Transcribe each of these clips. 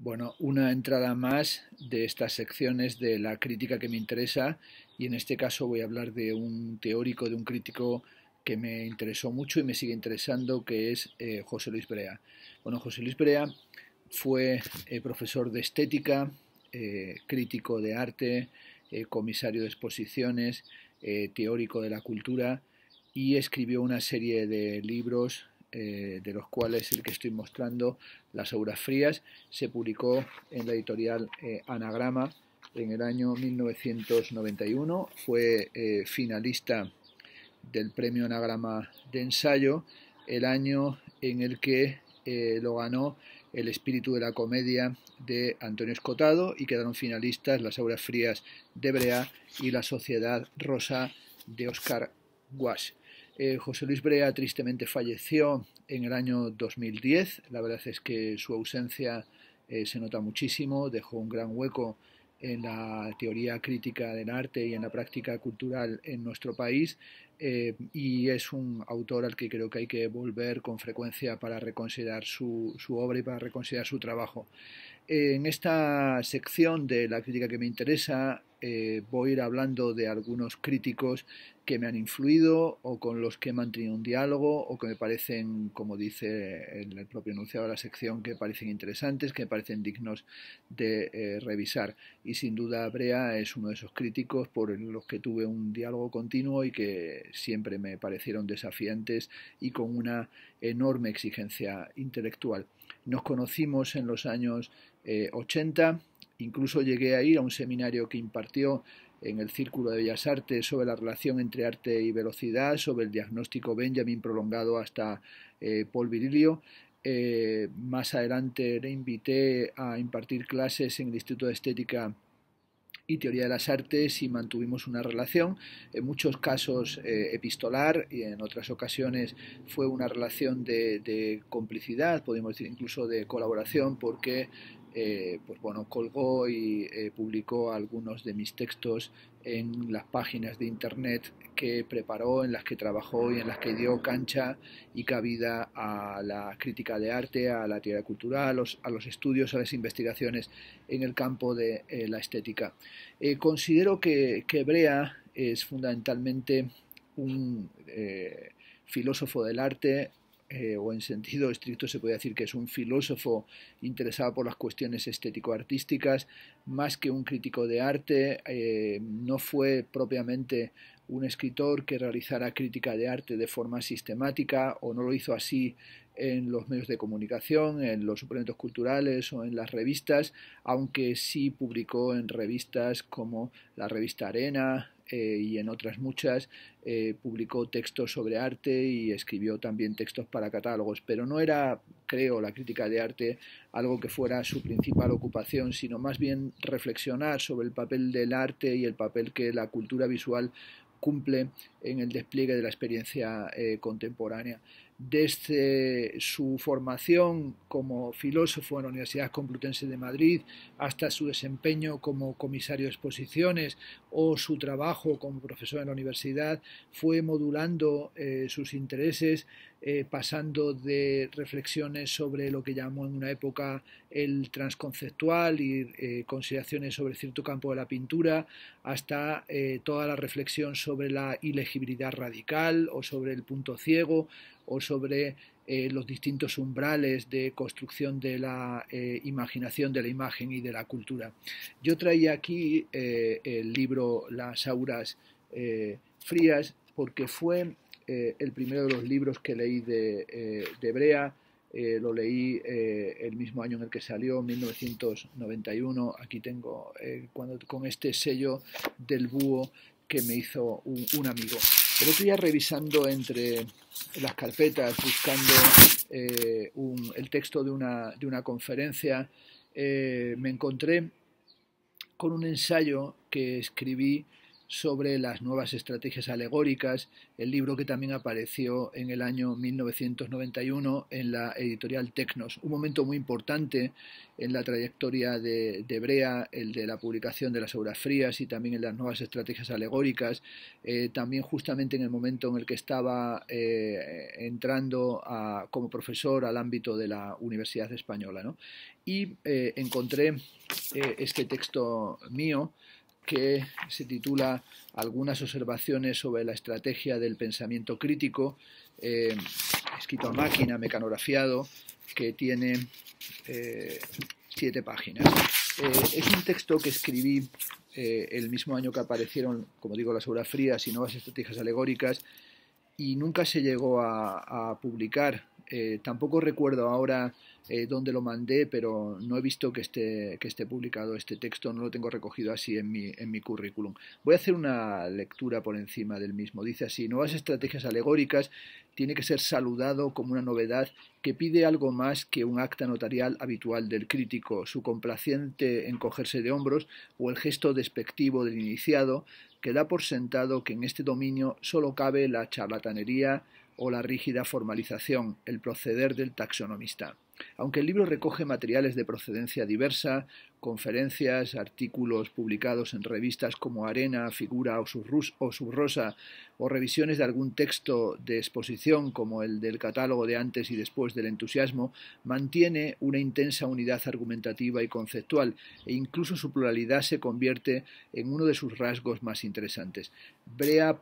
Bueno, una entrada más de estas secciones de la crítica que me interesa y en este caso voy a hablar de un teórico, de un crítico que me interesó mucho y me sigue interesando, que es eh, José Luis Brea. Bueno, José Luis Brea fue eh, profesor de estética, eh, crítico de arte, comisario de exposiciones, teórico de la cultura y escribió una serie de libros eh, de los cuales el que estoy mostrando, Las Auras Frías, se publicó en la editorial eh, Anagrama en el año 1991. Fue eh, finalista del premio Anagrama de Ensayo, el año en el que lo ganó El espíritu de la comedia de Antonio Escotado y quedaron finalistas Las Auras Frías de Brea y La Sociedad Rosa de Oscar Guas. Eh, José Luis Brea tristemente falleció en el año 2010. La verdad es que su ausencia eh, se nota muchísimo, dejó un gran hueco en la teoría crítica del arte y en la práctica cultural en nuestro país eh, y es un autor al que creo que hay que volver con frecuencia para reconsiderar su, su obra y para reconsiderar su trabajo. En esta sección de la crítica que me interesa eh, voy a ir hablando de algunos críticos que me han influido o con los que he mantenido un diálogo o que me parecen, como dice el, propio enunciado de la sección, que parecen interesantes, que me parecen dignos de eh, revisar. Y sin duda Brea es uno de esos críticos por los que tuve un diálogo continuo y que siempre me parecieron desafiantes y con una enorme exigencia intelectual. Nos conocimos en los años 80, eh, incluso llegué a ir a un seminario que impartió en el Círculo de Bellas Artes sobre la relación entre arte y velocidad, sobre el diagnóstico Benjamin prolongado hasta eh, Paul Virilio. Eh, más adelante le invité a impartir clases en el Instituto de Estética y teoría de las artes y mantuvimos una relación, en muchos casos eh, epistolar y en otras ocasiones fue una relación de complicidad, podemos decir incluso de colaboración, porque eh, pues bueno, colgó y eh, publicó algunos de mis textos en las páginas de internet que preparó, en las que trabajó y en las que dio cancha y cabida a la crítica de arte, a la teoría cultural, a los, estudios, a las investigaciones en el campo de eh, la estética. considero que, que, Brea es fundamentalmente un filósofo del arte, eh, o en sentido estricto se puede decir que es un filósofo interesado por las cuestiones estético-artísticas, más que un crítico de arte, eh, no fue propiamente un escritor que realizara crítica de arte de forma sistemática o no lo hizo así en los medios de comunicación, en los suplementos culturales o en las revistas, aunque sí publicó en revistas como la revista Arena, eh, y en otras muchas eh, publicó textos sobre arte y escribió también textos para catálogos, pero no era, creo, la crítica de arte algo que fuera su principal ocupación, sino más bien reflexionar sobre el papel del arte y el papel que la cultura visual cumple en el despliegue de la experiencia eh, contemporánea desde su formación como filósofo en la Universidad Complutense de Madrid hasta su desempeño como comisario de exposiciones o su trabajo como profesor en la universidad, fue modulando eh, sus intereses eh, pasando de reflexiones sobre lo que llamó en una época el transconceptual y eh, consideraciones sobre cierto campo de la pintura, hasta eh, toda la reflexión sobre la ilegibilidad radical o sobre el punto ciego o sobre los distintos umbrales de construcción de la imaginación, de la imagen y de la cultura. Yo traía aquí el libro Las auras frías porque fue eh, el primero de los libros que leí de, eh, Brea. Eh, lo leí el mismo año en el que salió, 1991. Aquí tengo con este sello del búho que me hizo un, amigo. Pero otro revisando entre las carpetas, buscando el texto de una, de una conferencia, me encontré con un ensayo que escribí sobre las nuevas estrategias alegóricas, el libro que también apareció en el año 1991 en la editorial Tecnos. Un momento muy importante en la trayectoria de, Brea, el de la publicación de las obras frías y también en las nuevas estrategias alegóricas, eh, también justamente en el momento en el que estaba eh, entrando como profesor al ámbito de la Universidad Española. Y eh, encontré este texto mío, que se titula Algunas observaciones sobre la estrategia del pensamiento crítico, eh, escrito a máquina, mecanografiado, que tiene eh, siete páginas. Eh, es un texto que escribí el mismo año que aparecieron, como digo, las obras frías y nuevas estrategias alegóricas, y nunca se llegó a publicar. tampoco recuerdo ahora eh, donde lo mandé, pero no he visto que esté, que esté publicado este texto, no lo tengo recogido así en mi, en mi currículum. Voy a hacer una lectura por encima del mismo. Dice así, nuevas estrategias alegóricas tiene que ser saludado como una novedad que pide algo más que un acta notarial habitual del crítico, su complaciente encogerse de hombros o el gesto despectivo del iniciado, que da por sentado que en este dominio solo cabe la charlatanería o la rígida formalización, el proceder del taxonomista. Aunque el libro recoge materiales de procedencia diversa, conferencias, artículos publicados en revistas como Arena, Figura o Subrosa, o revisiones de algún texto de exposición como el del catálogo de antes y después del entusiasmo, mantiene una intensa unidad argumentativa y conceptual, e incluso su pluralidad se convierte en uno de sus rasgos más interesantes. Brea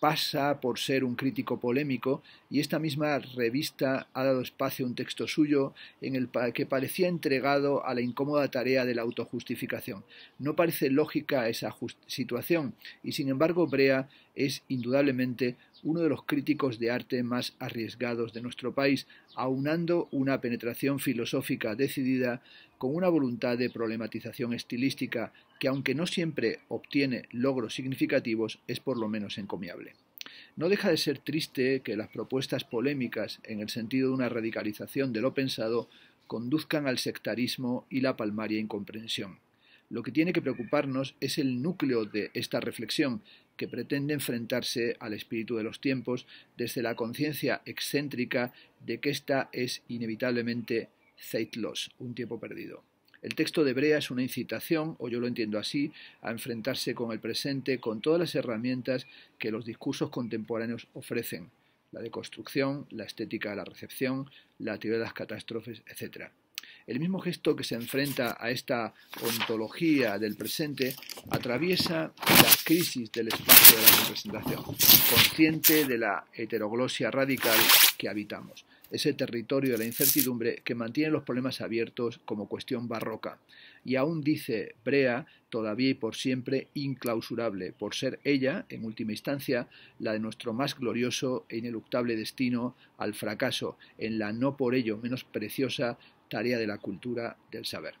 pasa por ser un crítico polémico y esta misma revista ha dado espacio a un texto suyo en el que parecía entregado a la incómoda tarea de la autojustificación. No parece lógica esa situación y sin embargo Brea es indudablemente uno de los críticos de arte más arriesgados de nuestro país, aunando una penetración filosófica decidida con una voluntad de problematización estilística que, aunque no siempre obtiene logros significativos, es por lo menos encomiable. No deja de ser triste que las propuestas polémicas, en el sentido de una radicalización de lo pensado, conduzcan al sectarismo y la palmaria incomprensión. Lo que tiene que preocuparnos es el núcleo de esta reflexión, que pretende enfrentarse al espíritu de los tiempos desde la conciencia excéntrica de que ésta es inevitablemente zeitlos, un tiempo perdido. El texto de Brea es una incitación, o yo lo entiendo así, a enfrentarse con el presente con todas las herramientas que los discursos contemporáneos ofrecen, la deconstrucción, la estética de la recepción, la teoría de las catástrofes, etc el mismo gesto que se enfrenta a esta ontología del presente atraviesa la crisis del espacio de la representación, consciente de la heteroglosia radical que habitamos, ese territorio de la incertidumbre que mantiene los problemas abiertos como cuestión barroca. Y aún dice Brea, todavía y por siempre inclausurable, por ser ella, en última instancia, la de nuestro más glorioso e ineluctable destino al fracaso, en la no por ello menos preciosa tarea de la cultura del saber.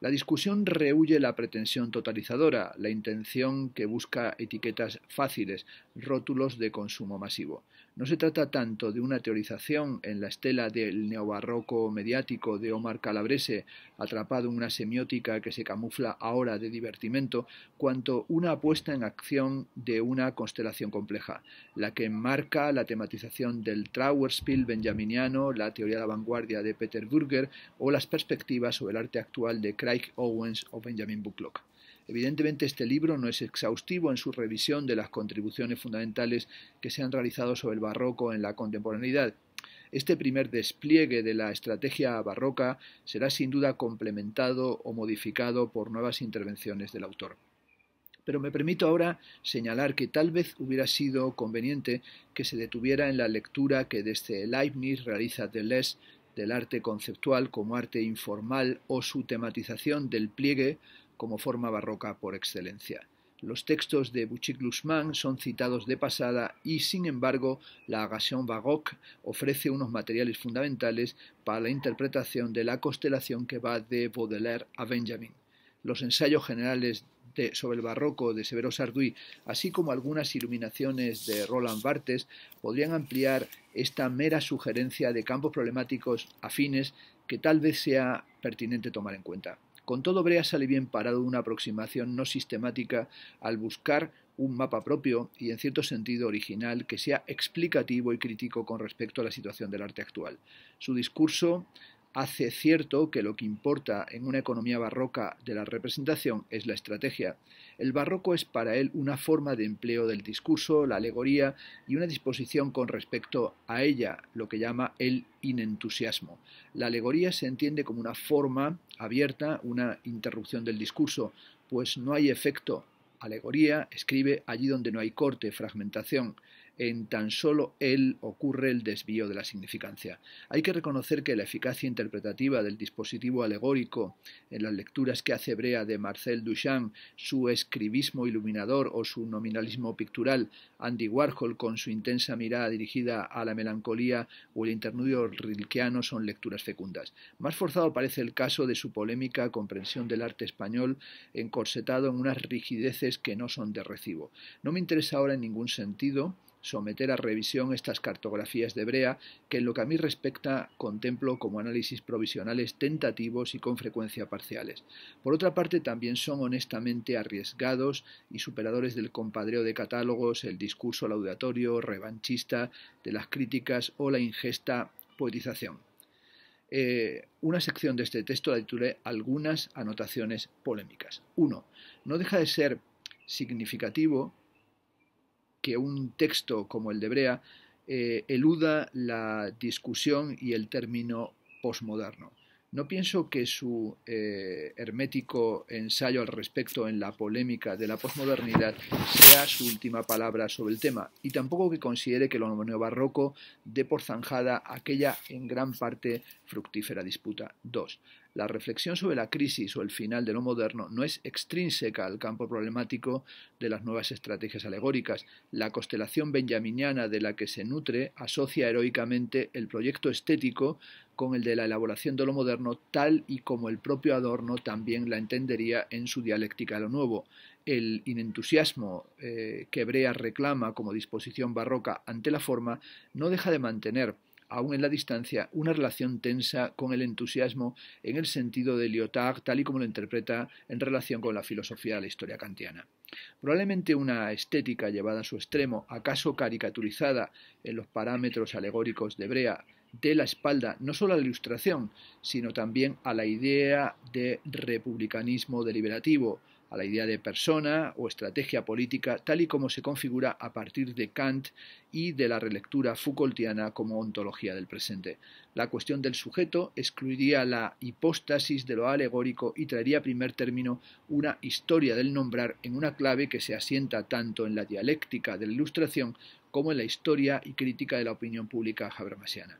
La discusión rehuye la pretensión totalizadora, la intención que busca etiquetas fáciles, rótulos de consumo masivo. No se trata tanto de una teorización en la estela del neobarroco mediático de Omar Calabrese, atrapado en una semiótica que se camufla ahora de divertimento, cuanto una apuesta en acción de una constelación compleja, la que enmarca la tematización del Trauerspiel benjaminiano, la teoría de la vanguardia de Peter Burger o las perspectivas sobre el arte actual de Craig Owens o Benjamin Bucklock. Evidentemente este libro no es exhaustivo en su revisión de las contribuciones fundamentales que se han realizado sobre el barroco en la contemporaneidad. Este primer despliegue de la estrategia barroca será sin duda complementado o modificado por nuevas intervenciones del autor. Pero me permito ahora señalar que tal vez hubiera sido conveniente que se detuviera en la lectura que desde Leibniz realiza Deleuze del arte conceptual como arte informal o su tematización del pliegue como forma barroca por excelencia. Los textos de bouchic son citados de pasada y, sin embargo, la agasión baroque ofrece unos materiales fundamentales para la interpretación de la constelación que va de Baudelaire a Benjamin. Los ensayos generales sobre el barroco de Severo Sarduy, así como algunas iluminaciones de Roland Barthes, podrían ampliar esta mera sugerencia de campos problemáticos afines que tal vez sea pertinente tomar en cuenta. Con todo, Brea sale bien parado una aproximación no sistemática al buscar un mapa propio y en cierto sentido original que sea explicativo y crítico con respecto a la situación del arte actual. Su discurso hace cierto que lo que importa en una economía barroca de la representación es la estrategia. El barroco es para él una forma de empleo del discurso, la alegoría y una disposición con respecto a ella, lo que llama el inentusiasmo. La alegoría se entiende como una forma abierta, una interrupción del discurso, pues no hay efecto. Alegoría escribe allí donde no hay corte, fragmentación en tan solo él ocurre el desvío de la significancia. Hay que reconocer que la eficacia interpretativa del dispositivo alegórico en las lecturas que hace Brea de Marcel Duchamp, su escribismo iluminador o su nominalismo pictural, Andy Warhol con su intensa mirada dirigida a la melancolía o el internudio rilkeano son lecturas fecundas. Más forzado parece el caso de su polémica comprensión del arte español encorsetado en unas rigideces que no son de recibo. No me interesa ahora en ningún sentido someter a revisión estas cartografías de Brea, que en lo que a mí respecta contemplo como análisis provisionales tentativos y con frecuencia parciales. Por otra parte, también son honestamente arriesgados y superadores del compadreo de catálogos, el discurso laudatorio, revanchista, de las críticas o la ingesta poetización. Eh, una sección de este texto la titulé Algunas anotaciones polémicas. 1. No deja de ser significativo que un texto como el de Brea eh, eluda la discusión y el término posmoderno. No pienso que su eh, hermético ensayo al respecto en la polémica de la posmodernidad sea su última palabra sobre el tema, y tampoco que considere que el lo barroco dé por zanjada aquella en gran parte fructífera disputa. 2. La reflexión sobre la crisis o el final de lo moderno no es extrínseca al campo problemático de las nuevas estrategias alegóricas. La constelación benjaminiana de la que se nutre asocia heroicamente el proyecto estético con el de la elaboración de lo moderno tal y como el propio Adorno también la entendería en su dialéctica lo nuevo. El inentusiasmo eh, que Brea reclama como disposición barroca ante la forma no deja de mantener aún en la distancia, una relación tensa con el entusiasmo en el sentido de Lyotard, tal y como lo interpreta en relación con la filosofía de la historia kantiana. Probablemente una estética llevada a su extremo, acaso caricaturizada en los parámetros alegóricos de Brea, de la espalda no solo a la ilustración, sino también a la idea de republicanismo deliberativo, a la idea de persona o estrategia política tal y como se configura a partir de Kant y de la relectura Foucaultiana como ontología del presente. La cuestión del sujeto excluiría la hipóstasis de lo alegórico y traería a primer término una historia del nombrar en una clave que se asienta tanto en la dialéctica de la ilustración como en la historia y crítica de la opinión pública habermasiana.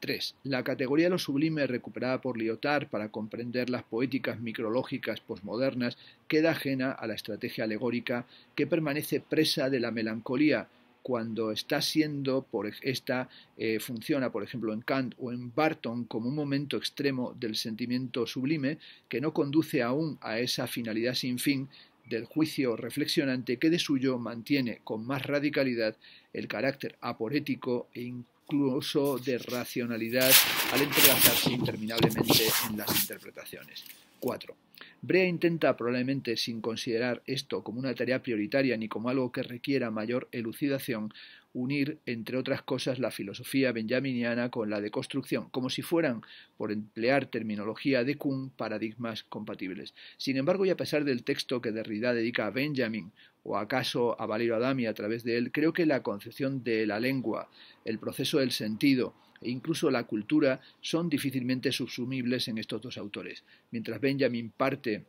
3. La categoría de lo sublime recuperada por Lyotard para comprender las poéticas micrológicas posmodernas queda ajena a la estrategia alegórica que permanece presa de la melancolía cuando está siendo, por esta eh, funciona, por ejemplo, en Kant o en Barton como un momento extremo del sentimiento sublime que no conduce aún a esa finalidad sin fin del juicio reflexionante que de suyo mantiene con más radicalidad el carácter aporético e incluso de racionalidad al entrelazarse interminablemente en las interpretaciones. 4. Brea intenta, probablemente sin considerar esto como una tarea prioritaria ni como algo que requiera mayor elucidación, unir, entre otras cosas, la filosofía benjaminiana con la de construcción, como si fueran, por emplear terminología de Kuhn, paradigmas compatibles. Sin embargo, y a pesar del texto que Derrida dedica a Benjamin, o acaso a Valero Adami a través de él, creo que la concepción de la lengua, el proceso del sentido, e incluso la cultura son difícilmente subsumibles en estos dos autores. Mientras Benjamin parte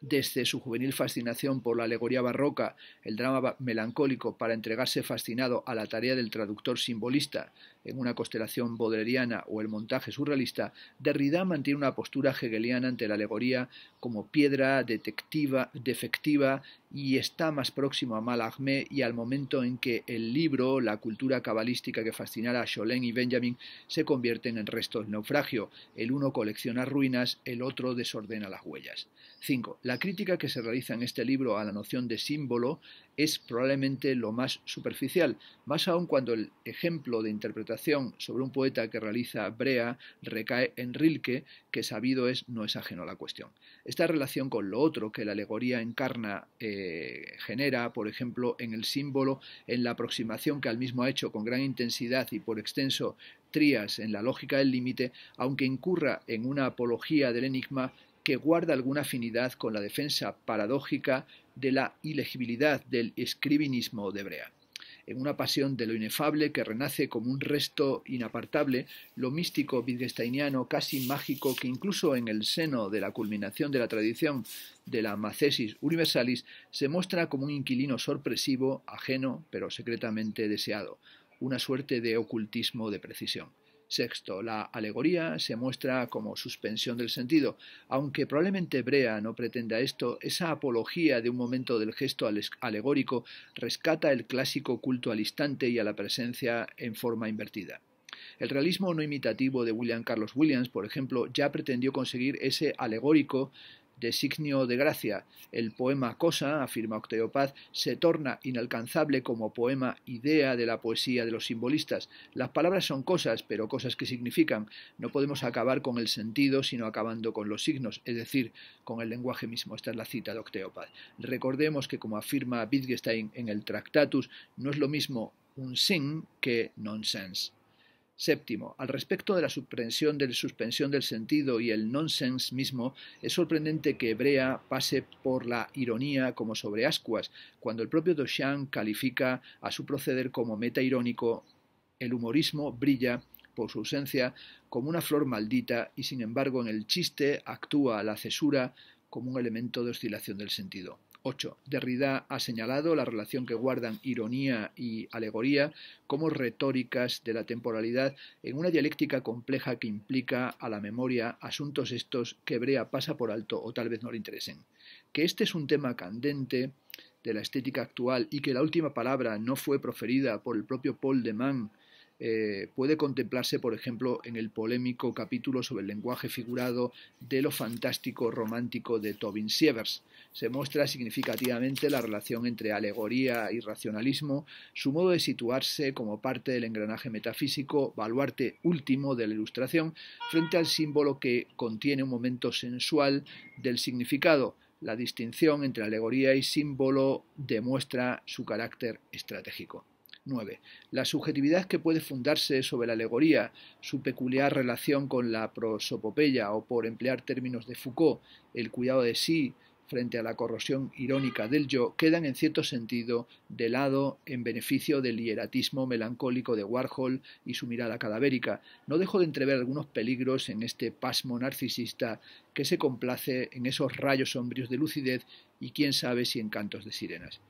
desde su juvenil fascinación por la alegoría barroca, el drama melancólico, para entregarse fascinado a la tarea del traductor simbolista en una constelación bodleriana o el montaje surrealista, Derrida mantiene una postura hegeliana ante la alegoría como piedra detectiva, defectiva y está más próximo a Malagme y al momento en que el libro, la cultura cabalística que fascinara a Cholin y Benjamin, se convierten en restos del naufragio. El uno colecciona ruinas, el otro desordena las huellas. 5. La crítica que se realiza en este libro a la noción de símbolo es probablemente lo más superficial, más aún cuando el ejemplo de interpretación sobre un poeta que realiza Brea recae en Rilke, que sabido es no es ajeno a la cuestión. Esta relación con lo otro que la alegoría encarna eh, eh, genera, por ejemplo, en el símbolo, en la aproximación que al mismo ha hecho con gran intensidad y por extenso Trías en la lógica del límite, aunque incurra en una apología del enigma que guarda alguna afinidad con la defensa paradójica de la ilegibilidad del escribinismo de Brea una pasión de lo inefable que renace como un resto inapartable, lo místico wittgensteiniano casi mágico que incluso en el seno de la culminación de la tradición de la macesis universalis se muestra como un inquilino sorpresivo, ajeno, pero secretamente deseado, una suerte de ocultismo de precisión. Sexto, la alegoría se muestra como suspensión del sentido. Aunque probablemente Brea no pretenda esto, esa apología de un momento del gesto alegórico rescata el clásico culto al instante y a la presencia en forma invertida. El realismo no imitativo de William Carlos Williams, por ejemplo, ya pretendió conseguir ese alegórico designio de gracia, el poema Cosa, afirma Octeopaz, se torna inalcanzable como poema idea de la poesía de los simbolistas. Las palabras son cosas, pero cosas que significan. No podemos acabar con el sentido, sino acabando con los signos, es decir, con el lenguaje mismo. Esta es la cita de Octeopaz. Recordemos que, como afirma Wittgenstein en el Tractatus, no es lo mismo un sin que nonsense. Séptimo, al respecto de la suspensión del, suspensión del sentido y el nonsense mismo, es sorprendente que Hebrea pase por la ironía como sobre ascuas, cuando el propio Doshan califica a su proceder como meta irónico, el humorismo brilla por su ausencia como una flor maldita y sin embargo en el chiste actúa la cesura como un elemento de oscilación del sentido. 8. Derrida ha señalado la relación que guardan ironía y alegoría como retóricas de la temporalidad en una dialéctica compleja que implica a la memoria asuntos estos que Brea pasa por alto o tal vez no le interesen. Que este es un tema candente de la estética actual y que la última palabra no fue proferida por el propio Paul de Man eh, puede contemplarse, por ejemplo, en el polémico capítulo sobre el lenguaje figurado de lo fantástico romántico de Tobin Sievers. Se muestra significativamente la relación entre alegoría y racionalismo, su modo de situarse como parte del engranaje metafísico, baluarte último de la ilustración, frente al símbolo que contiene un momento sensual del significado, la distinción entre alegoría y símbolo demuestra su carácter estratégico. 9. La subjetividad que puede fundarse sobre la alegoría, su peculiar relación con la prosopopeya o, por emplear términos de Foucault, el cuidado de sí frente a la corrosión irónica del yo, quedan en cierto sentido de lado en beneficio del hieratismo melancólico de Warhol y su mirada cadavérica. No dejo de entrever algunos peligros en este pasmo narcisista que se complace en esos rayos sombríos de lucidez y quién sabe si encantos de sirenas.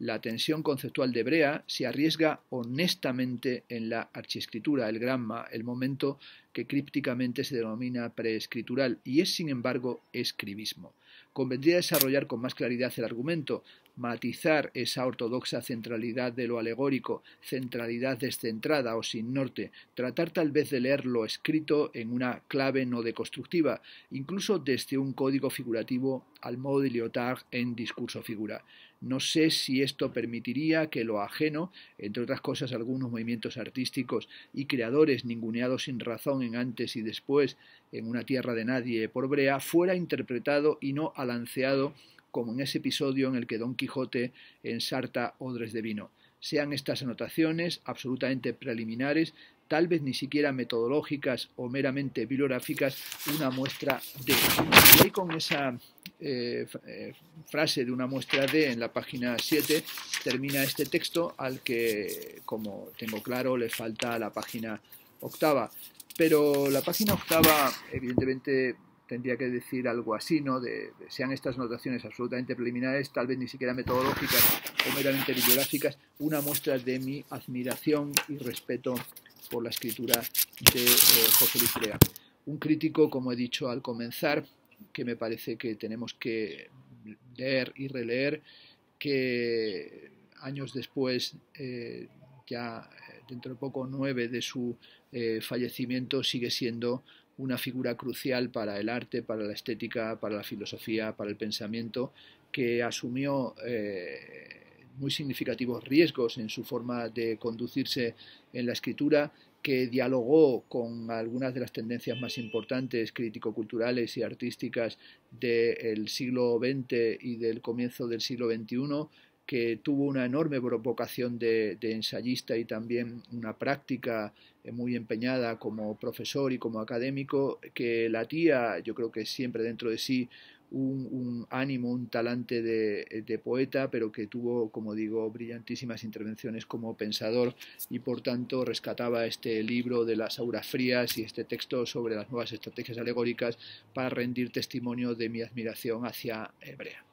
La tensión conceptual de Brea se arriesga honestamente en la archiescritura, el gramma, el momento que crípticamente se denomina preescritural y es, sin embargo, escribismo. Convendría desarrollar con más claridad el argumento, matizar esa ortodoxa centralidad de lo alegórico, centralidad descentrada o sin norte, tratar tal vez de leer lo escrito en una clave no deconstructiva, incluso desde un código figurativo al modo de Lyotard en discurso figura. No sé si esto permitiría que lo ajeno, entre otras cosas algunos movimientos artísticos y creadores ninguneados sin razón en antes y después en una tierra de nadie por Brea, fuera interpretado y no alanceado como en ese episodio en el que Don Quijote ensarta odres de vino. Sean estas anotaciones absolutamente preliminares tal vez ni siquiera metodológicas o meramente bibliográficas, una muestra de. Y ahí con esa eh, eh, frase de una muestra de en la página 7 termina este texto al que, como tengo claro, le falta la página octava. Pero la página octava, evidentemente, tendría que decir algo así, ¿no? de, sean estas notaciones absolutamente preliminares, tal vez ni siquiera metodológicas o meramente bibliográficas, una muestra de mi admiración y respeto por la escritura de eh, José Luis Un crítico, como he dicho al comenzar, que me parece que tenemos que leer y releer, que años después, eh, ya eh, dentro de poco nueve de su fallecimiento, sigue siendo una figura crucial para el arte, para la estética, para la filosofía, para el pensamiento, que asumió muy significativos riesgos en su forma de conducirse en la escritura, que dialogó con algunas de las tendencias más importantes crítico-culturales y artísticas del siglo XX y del comienzo del siglo XXI, que tuvo una enorme vocación de, de ensayista y también una práctica eh, muy empeñada como profesor y como académico, que latía, yo creo que siempre dentro de sí, un, ánimo, un talante de, de, poeta, pero que tuvo, como digo, brillantísimas intervenciones como pensador y por tanto rescataba este libro de las auras frías y este texto sobre las nuevas estrategias alegóricas para rendir testimonio de mi admiración hacia Hebrea.